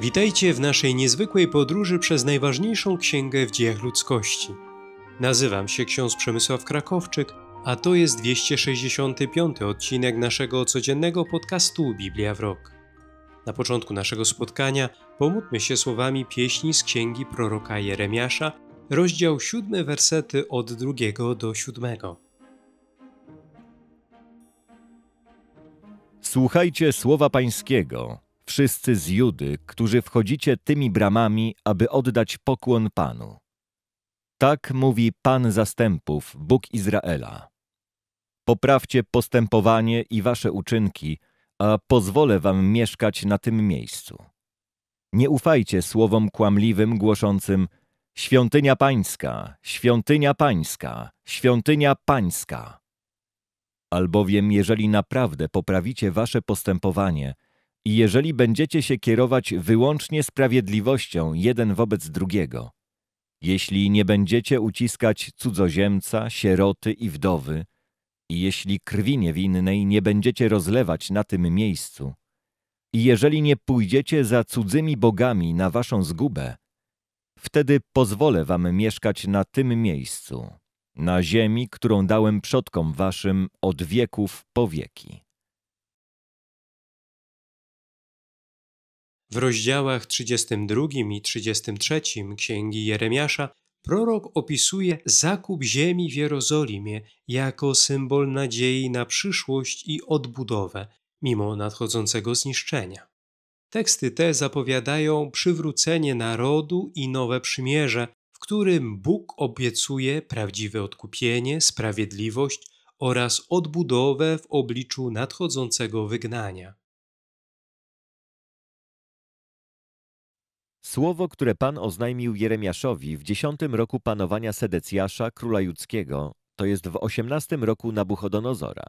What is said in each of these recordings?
Witajcie w naszej niezwykłej podróży przez najważniejszą księgę w dziejach ludzkości. Nazywam się ksiądz Przemysław Krakowczyk, a to jest 265 odcinek naszego codziennego podcastu Biblia w Rok. Na początku naszego spotkania pomódlmy się słowami pieśni z księgi proroka Jeremiasza, rozdział 7, wersety od 2 do 7. Słuchajcie słowa Pańskiego wszyscy z Judy, którzy wchodzicie tymi bramami, aby oddać pokłon Panu. Tak mówi Pan zastępów, Bóg Izraela. Poprawcie postępowanie i wasze uczynki, a pozwolę wam mieszkać na tym miejscu. Nie ufajcie słowom kłamliwym głoszącym Świątynia Pańska, Świątynia Pańska, Świątynia Pańska. Albowiem jeżeli naprawdę poprawicie wasze postępowanie – i jeżeli będziecie się kierować wyłącznie sprawiedliwością jeden wobec drugiego, jeśli nie będziecie uciskać cudzoziemca, sieroty i wdowy, i jeśli krwi niewinnej nie będziecie rozlewać na tym miejscu, i jeżeli nie pójdziecie za cudzymi bogami na waszą zgubę, wtedy pozwolę wam mieszkać na tym miejscu, na ziemi, którą dałem przodkom waszym od wieków po wieki. W rozdziałach 32 i 33 Księgi Jeremiasza prorok opisuje zakup ziemi w Jerozolimie jako symbol nadziei na przyszłość i odbudowę, mimo nadchodzącego zniszczenia. Teksty te zapowiadają przywrócenie narodu i nowe przymierze, w którym Bóg obiecuje prawdziwe odkupienie, sprawiedliwość oraz odbudowę w obliczu nadchodzącego wygnania. Słowo, które Pan oznajmił Jeremiaszowi w dziesiątym roku panowania Sedecjasza, króla judzkiego, to jest w osiemnastym roku Nabuchodonozora.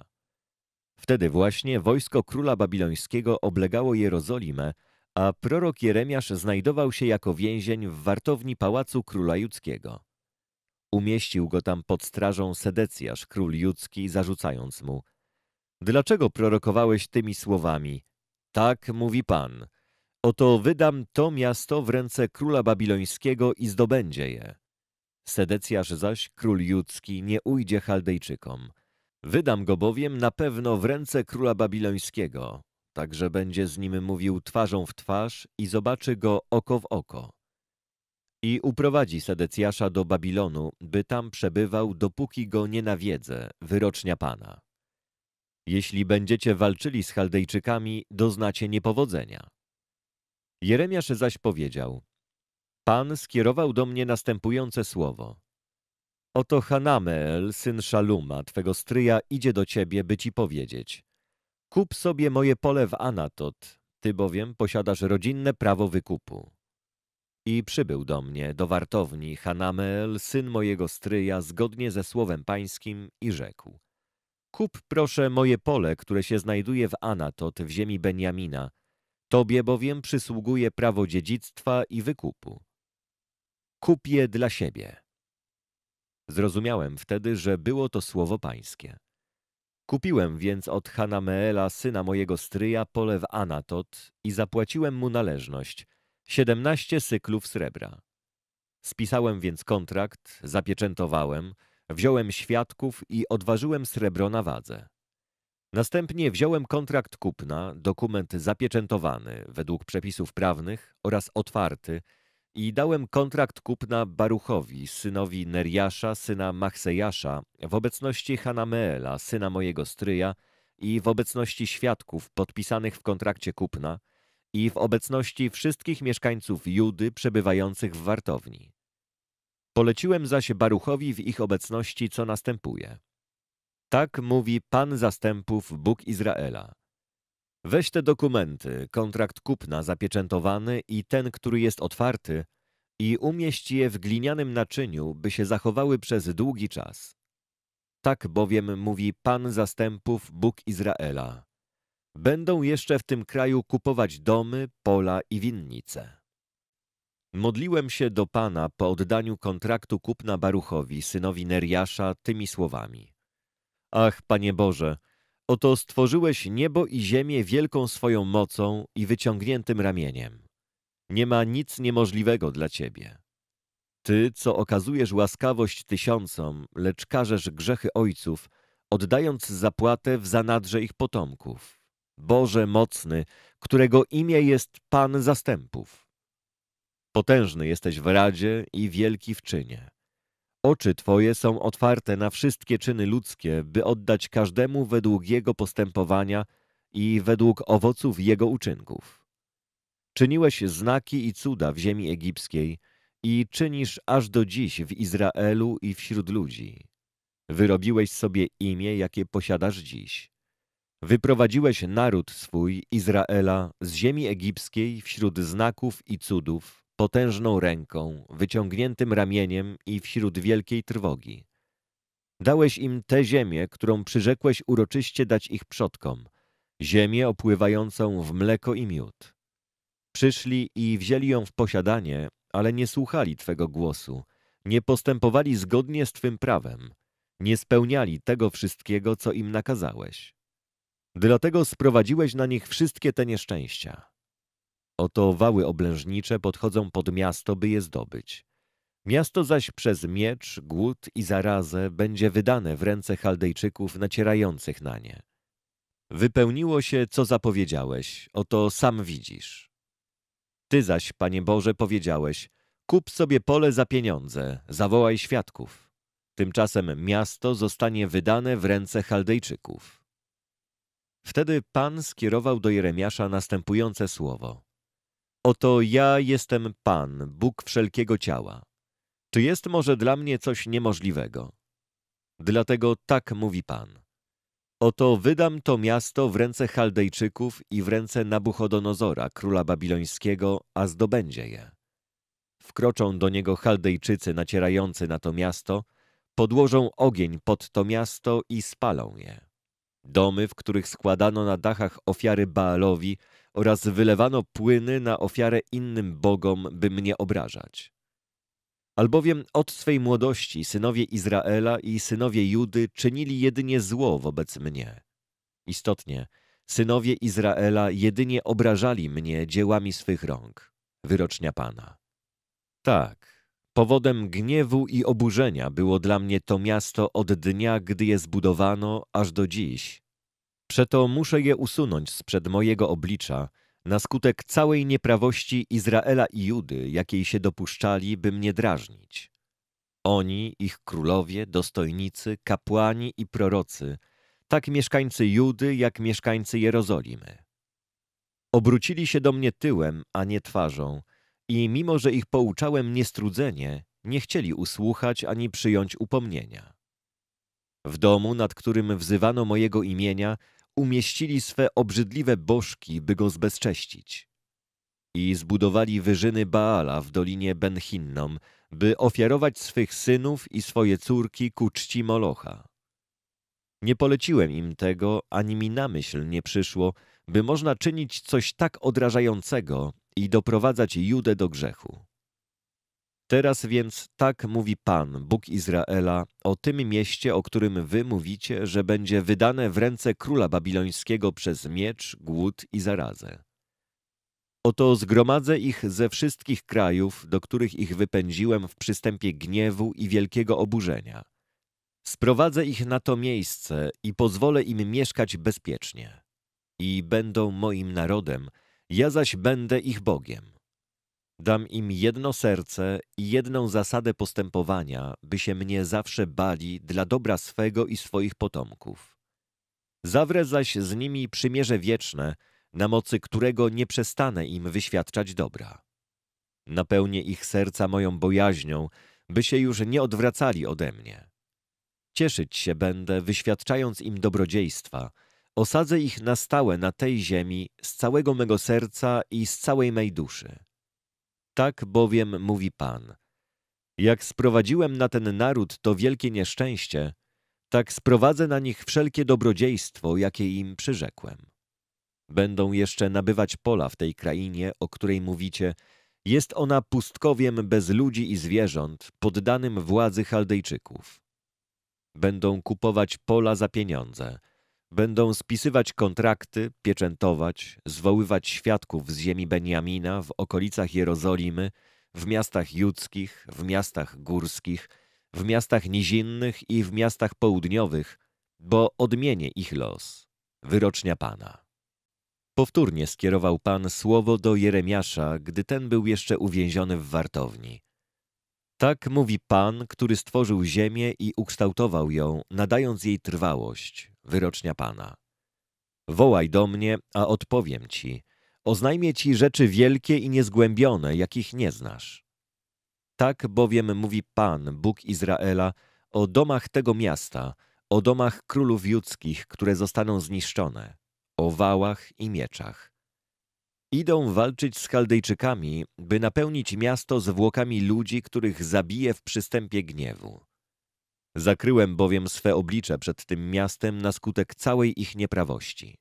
Wtedy właśnie wojsko króla babilońskiego oblegało Jerozolimę, a prorok Jeremiasz znajdował się jako więzień w wartowni pałacu króla judzkiego. Umieścił go tam pod strażą Sedecjasz, król judzki, zarzucając mu – Dlaczego prorokowałeś tymi słowami? Tak mówi Pan – Oto wydam to miasto w ręce króla babilońskiego i zdobędzie je. Sedecjasz zaś, król judzki, nie ujdzie Chaldejczykom. Wydam go bowiem na pewno w ręce króla babilońskiego, także będzie z nim mówił twarzą w twarz i zobaczy go oko w oko. I uprowadzi Sedecjasza do Babilonu, by tam przebywał, dopóki go nie nawiedzę, wyrocznia Pana. Jeśli będziecie walczyli z Chaldejczykami, doznacie niepowodzenia. Jeremiasz zaś powiedział, Pan skierował do mnie następujące słowo. Oto Hanameel, syn Szaluma, twego stryja, idzie do ciebie, by ci powiedzieć. Kup sobie moje pole w Anatot, ty bowiem posiadasz rodzinne prawo wykupu. I przybył do mnie, do wartowni, Hanameel, syn mojego stryja, zgodnie ze słowem pańskim i rzekł. Kup proszę moje pole, które się znajduje w Anatot, w ziemi Benjamina, Tobie bowiem przysługuje prawo dziedzictwa i wykupu. Kup je dla siebie. Zrozumiałem wtedy, że było to słowo pańskie. Kupiłem więc od Hanameela, syna mojego stryja, pole w Anatot i zapłaciłem mu należność, siedemnaście syklów srebra. Spisałem więc kontrakt, zapieczętowałem, wziąłem świadków i odważyłem srebro na wadze. Następnie wziąłem kontrakt kupna, dokument zapieczętowany według przepisów prawnych oraz otwarty i dałem kontrakt kupna Baruchowi, synowi Neriasza, syna Machsejasza, w obecności Hanameela, syna mojego stryja i w obecności świadków podpisanych w kontrakcie kupna i w obecności wszystkich mieszkańców Judy przebywających w wartowni. Poleciłem zaś Baruchowi w ich obecności, co następuje – tak mówi Pan zastępów, Bóg Izraela. Weź te dokumenty, kontrakt kupna zapieczętowany i ten, który jest otwarty, i umieść je w glinianym naczyniu, by się zachowały przez długi czas. Tak bowiem mówi Pan zastępów, Bóg Izraela. Będą jeszcze w tym kraju kupować domy, pola i winnice. Modliłem się do Pana po oddaniu kontraktu kupna Baruchowi, synowi Neriasza, tymi słowami. Ach, Panie Boże, oto stworzyłeś niebo i ziemię wielką swoją mocą i wyciągniętym ramieniem. Nie ma nic niemożliwego dla Ciebie. Ty, co okazujesz łaskawość tysiącom, lecz karzesz grzechy ojców, oddając zapłatę w zanadrze ich potomków. Boże mocny, którego imię jest Pan zastępów. Potężny jesteś w radzie i wielki w czynie. Oczy Twoje są otwarte na wszystkie czyny ludzkie, by oddać każdemu według jego postępowania i według owoców jego uczynków. Czyniłeś znaki i cuda w ziemi egipskiej i czynisz aż do dziś w Izraelu i wśród ludzi. Wyrobiłeś sobie imię, jakie posiadasz dziś. Wyprowadziłeś naród swój, Izraela, z ziemi egipskiej wśród znaków i cudów, potężną ręką, wyciągniętym ramieniem i wśród wielkiej trwogi. Dałeś im tę ziemię, którą przyrzekłeś uroczyście dać ich przodkom, ziemię opływającą w mleko i miód. Przyszli i wzięli ją w posiadanie, ale nie słuchali Twego głosu, nie postępowali zgodnie z Twym prawem, nie spełniali tego wszystkiego, co im nakazałeś. Dlatego sprowadziłeś na nich wszystkie te nieszczęścia. Oto wały oblężnicze podchodzą pod miasto, by je zdobyć. Miasto zaś przez miecz, głód i zarazę będzie wydane w ręce Chaldejczyków nacierających na nie. Wypełniło się, co zapowiedziałeś, oto sam widzisz. Ty zaś, Panie Boże, powiedziałeś, kup sobie pole za pieniądze, zawołaj świadków. Tymczasem miasto zostanie wydane w ręce Chaldejczyków. Wtedy Pan skierował do Jeremiasza następujące słowo. Oto ja jestem Pan, Bóg wszelkiego ciała. Czy jest może dla mnie coś niemożliwego? Dlatego tak mówi Pan. Oto wydam to miasto w ręce Chaldejczyków i w ręce Nabuchodonozora, króla babilońskiego, a zdobędzie je. Wkroczą do niego Chaldejczycy nacierający na to miasto, podłożą ogień pod to miasto i spalą je. Domy, w których składano na dachach ofiary Baalowi, oraz wylewano płyny na ofiarę innym bogom, by mnie obrażać. Albowiem od swej młodości synowie Izraela i synowie Judy czynili jedynie zło wobec mnie. Istotnie, synowie Izraela jedynie obrażali mnie dziełami swych rąk. Wyrocznia Pana. Tak, powodem gniewu i oburzenia było dla mnie to miasto od dnia, gdy je zbudowano, aż do dziś, Przeto muszę je usunąć z przed mojego oblicza, na skutek całej nieprawości Izraela i Judy, jakiej się dopuszczali, by mnie drażnić. Oni, ich królowie, dostojnicy, kapłani i prorocy, tak mieszkańcy Judy, jak mieszkańcy Jerozolimy. Obrócili się do mnie tyłem, a nie twarzą, i mimo, że ich pouczałem niestrudzenie, nie chcieli usłuchać ani przyjąć upomnienia. W domu, nad którym wzywano mojego imienia, umieścili swe obrzydliwe bożki, by go zbezcześcić. I zbudowali wyżyny Baala w dolinie Benhinnom, by ofiarować swych synów i swoje córki ku czci Molocha. Nie poleciłem im tego, ani mi na myśl nie przyszło, by można czynić coś tak odrażającego i doprowadzać Judę do grzechu. Teraz więc tak mówi Pan, Bóg Izraela, o tym mieście, o którym wy mówicie, że będzie wydane w ręce króla babilońskiego przez miecz, głód i zarazę. Oto zgromadzę ich ze wszystkich krajów, do których ich wypędziłem w przystępie gniewu i wielkiego oburzenia. Sprowadzę ich na to miejsce i pozwolę im mieszkać bezpiecznie. I będą moim narodem, ja zaś będę ich Bogiem. Dam im jedno serce i jedną zasadę postępowania, by się mnie zawsze bali dla dobra swego i swoich potomków. Zawrę zaś z nimi przymierze wieczne, na mocy którego nie przestanę im wyświadczać dobra. Napełnię ich serca moją bojaźnią, by się już nie odwracali ode mnie. Cieszyć się będę, wyświadczając im dobrodziejstwa. Osadzę ich na stałe na tej ziemi z całego mego serca i z całej mej duszy. Tak bowiem mówi Pan. Jak sprowadziłem na ten naród to wielkie nieszczęście, tak sprowadzę na nich wszelkie dobrodziejstwo, jakie im przyrzekłem. Będą jeszcze nabywać pola w tej krainie, o której mówicie. Jest ona pustkowiem bez ludzi i zwierząt, poddanym władzy Chaldejczyków. Będą kupować pola za pieniądze – Będą spisywać kontrakty, pieczętować, zwoływać świadków z ziemi Beniamina w okolicach Jerozolimy, w miastach judzkich, w miastach górskich, w miastach nizinnych i w miastach południowych, bo odmienię ich los. Wyrocznia Pana. Powtórnie skierował Pan słowo do Jeremiasza, gdy ten był jeszcze uwięziony w wartowni. Tak mówi Pan, który stworzył ziemię i ukształtował ją, nadając jej trwałość, wyrocznia Pana. Wołaj do mnie, a odpowiem ci. Oznajmię ci rzeczy wielkie i niezgłębione, jakich nie znasz. Tak bowiem mówi Pan, Bóg Izraela, o domach tego miasta, o domach królów judzkich, które zostaną zniszczone, o wałach i mieczach. Idą walczyć z Chaldejczykami, by napełnić miasto zwłokami ludzi, których zabije w przystępie gniewu. Zakryłem bowiem swe oblicze przed tym miastem na skutek całej ich nieprawości.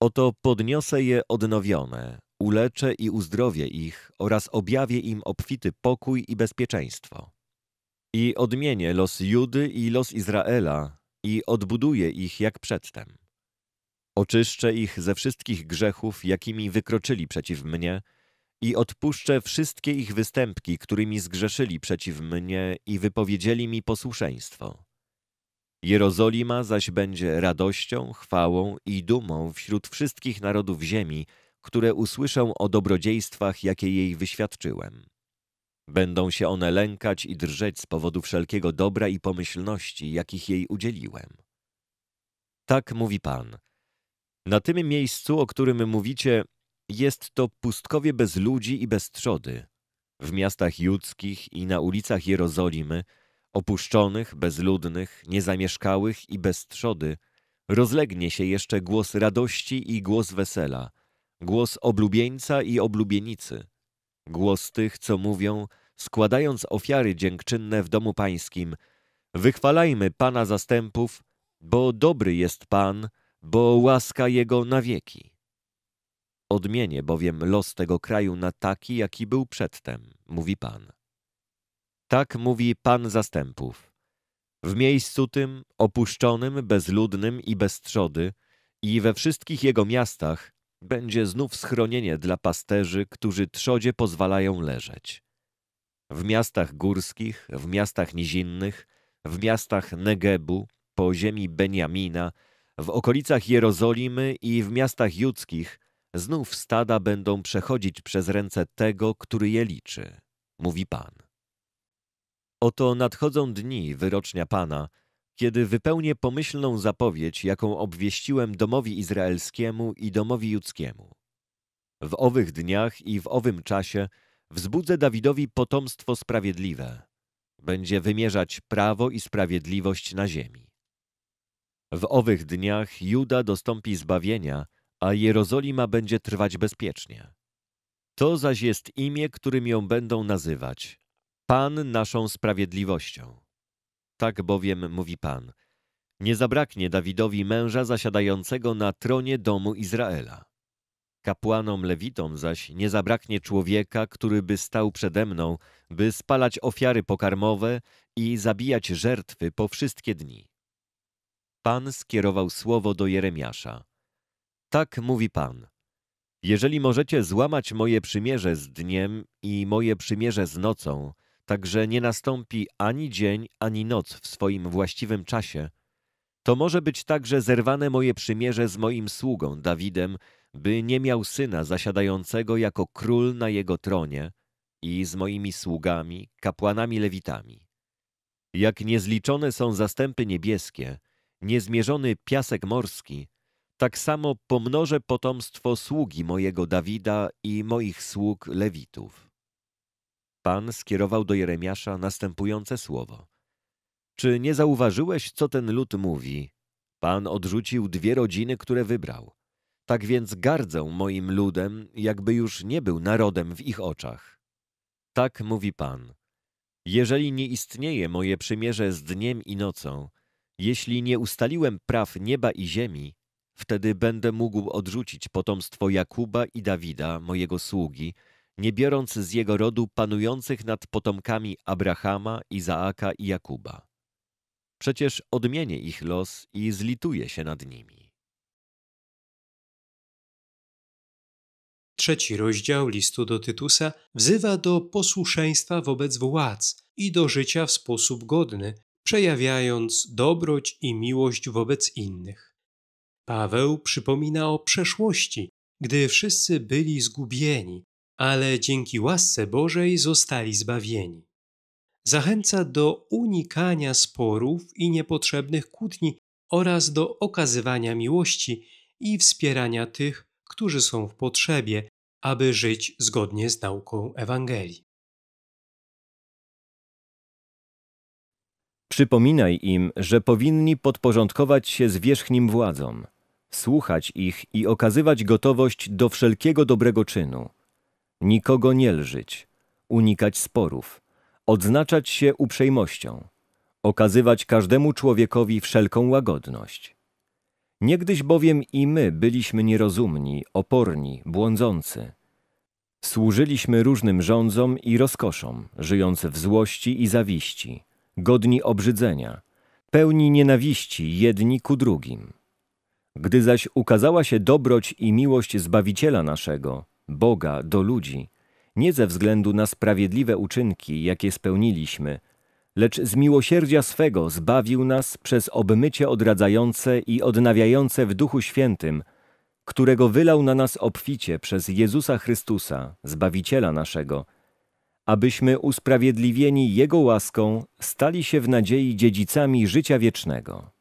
Oto podniosę je odnowione, uleczę i uzdrowię ich oraz objawię im obfity pokój i bezpieczeństwo. I odmienię los Judy i los Izraela i odbuduję ich jak przedtem. Oczyszczę ich ze wszystkich grzechów, jakimi wykroczyli przeciw mnie – i odpuszczę wszystkie ich występki, którymi zgrzeszyli przeciw mnie i wypowiedzieli mi posłuszeństwo. Jerozolima zaś będzie radością, chwałą i dumą wśród wszystkich narodów ziemi, które usłyszą o dobrodziejstwach, jakie jej wyświadczyłem. Będą się one lękać i drżeć z powodu wszelkiego dobra i pomyślności, jakich jej udzieliłem. Tak mówi Pan. Na tym miejscu, o którym mówicie, jest to pustkowie bez ludzi i bez trzody. W miastach judzkich i na ulicach Jerozolimy, opuszczonych, bezludnych, niezamieszkałych i bez trzody, rozlegnie się jeszcze głos radości i głos wesela, głos oblubieńca i oblubienicy, głos tych, co mówią, składając ofiary dziękczynne w domu pańskim, wychwalajmy Pana zastępów, bo dobry jest Pan, bo łaska Jego na wieki. Odmienię bowiem los tego kraju na taki, jaki był przedtem, mówi Pan. Tak mówi Pan zastępów. W miejscu tym, opuszczonym, bezludnym i bez trzody, i we wszystkich jego miastach będzie znów schronienie dla pasterzy, którzy trzodzie pozwalają leżeć. W miastach górskich, w miastach nizinnych, w miastach Negebu, po ziemi Beniamina, w okolicach Jerozolimy i w miastach judzkich znów stada będą przechodzić przez ręce tego, który je liczy, mówi Pan. Oto nadchodzą dni wyrocznia Pana, kiedy wypełnię pomyślną zapowiedź, jaką obwieściłem domowi izraelskiemu i domowi judzkiemu. W owych dniach i w owym czasie wzbudzę Dawidowi potomstwo sprawiedliwe. Będzie wymierzać prawo i sprawiedliwość na ziemi. W owych dniach Juda dostąpi zbawienia, a Jerozolima będzie trwać bezpiecznie. To zaś jest imię, którym ją będą nazywać. Pan naszą sprawiedliwością. Tak bowiem mówi Pan. Nie zabraknie Dawidowi męża zasiadającego na tronie domu Izraela. Kapłanom lewitom zaś nie zabraknie człowieka, który by stał przede mną, by spalać ofiary pokarmowe i zabijać żertwy po wszystkie dni. Pan skierował słowo do Jeremiasza. Tak mówi Pan. Jeżeli możecie złamać moje przymierze z dniem i moje przymierze z nocą, tak że nie nastąpi ani dzień, ani noc w swoim właściwym czasie, to może być także zerwane moje przymierze z moim sługą Dawidem, by nie miał syna zasiadającego jako król na jego tronie i z moimi sługami, kapłanami lewitami. Jak niezliczone są zastępy niebieskie, niezmierzony piasek morski, tak samo pomnożę potomstwo sługi mojego Dawida i moich sług Lewitów. Pan skierował do Jeremiasza następujące słowo. Czy nie zauważyłeś, co ten lud mówi? Pan odrzucił dwie rodziny, które wybrał. Tak więc gardzę moim ludem, jakby już nie był narodem w ich oczach. Tak mówi Pan. Jeżeli nie istnieje moje przymierze z dniem i nocą, jeśli nie ustaliłem praw nieba i ziemi, Wtedy będę mógł odrzucić potomstwo Jakuba i Dawida, mojego sługi, nie biorąc z jego rodu panujących nad potomkami Abrahama, Izaaka i Jakuba. Przecież odmienię ich los i zlituję się nad nimi. Trzeci rozdział listu do Tytusa wzywa do posłuszeństwa wobec władz i do życia w sposób godny, przejawiając dobroć i miłość wobec innych. Paweł przypomina o przeszłości, gdy wszyscy byli zgubieni, ale dzięki łasce Bożej zostali zbawieni. Zachęca do unikania sporów i niepotrzebnych kłótni oraz do okazywania miłości i wspierania tych, którzy są w potrzebie, aby żyć zgodnie z nauką Ewangelii. Przypominaj im, że powinni podporządkować się zwierzchnim władzom słuchać ich i okazywać gotowość do wszelkiego dobrego czynu, nikogo nie lżyć, unikać sporów, odznaczać się uprzejmością, okazywać każdemu człowiekowi wszelką łagodność. Niegdyś bowiem i my byliśmy nierozumni, oporni, błądzący. Służyliśmy różnym rządzom i rozkoszom, żyjąc w złości i zawiści, godni obrzydzenia, pełni nienawiści jedni ku drugim. Gdy zaś ukazała się dobroć i miłość Zbawiciela naszego, Boga, do ludzi, nie ze względu na sprawiedliwe uczynki, jakie spełniliśmy, lecz z miłosierdzia swego zbawił nas przez obmycie odradzające i odnawiające w Duchu Świętym, którego wylał na nas obficie przez Jezusa Chrystusa, Zbawiciela naszego, abyśmy usprawiedliwieni Jego łaską stali się w nadziei dziedzicami życia wiecznego.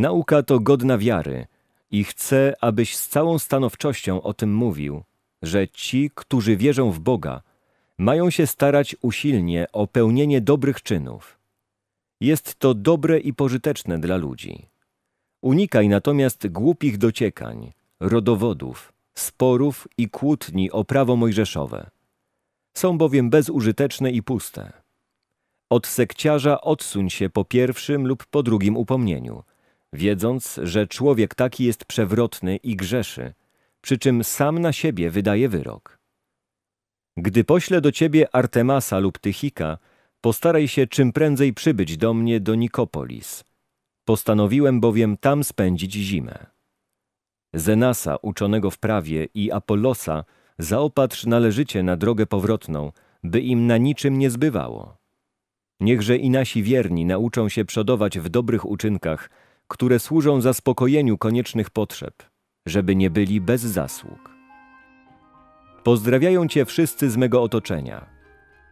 Nauka to godna wiary i chcę, abyś z całą stanowczością o tym mówił, że ci, którzy wierzą w Boga, mają się starać usilnie o pełnienie dobrych czynów. Jest to dobre i pożyteczne dla ludzi. Unikaj natomiast głupich dociekań, rodowodów, sporów i kłótni o prawo mojżeszowe. Są bowiem bezużyteczne i puste. Od sekciarza odsuń się po pierwszym lub po drugim upomnieniu – wiedząc, że człowiek taki jest przewrotny i grzeszy, przy czym sam na siebie wydaje wyrok. Gdy poślę do ciebie Artemasa lub Tychika, postaraj się czym prędzej przybyć do mnie do Nikopolis. Postanowiłem bowiem tam spędzić zimę. Zenasa, uczonego w prawie, i Apollosa zaopatrz należycie na drogę powrotną, by im na niczym nie zbywało. Niechże i nasi wierni nauczą się przodować w dobrych uczynkach, które służą zaspokojeniu koniecznych potrzeb, żeby nie byli bez zasług. Pozdrawiają Cię wszyscy z mego otoczenia.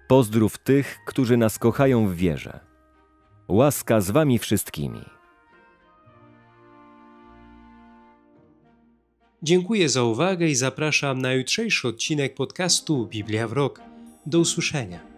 Pozdrów tych, którzy nas kochają w wierze. Łaska z Wami wszystkimi. Dziękuję za uwagę i zapraszam na jutrzejszy odcinek podcastu Biblia w Rok. Do usłyszenia.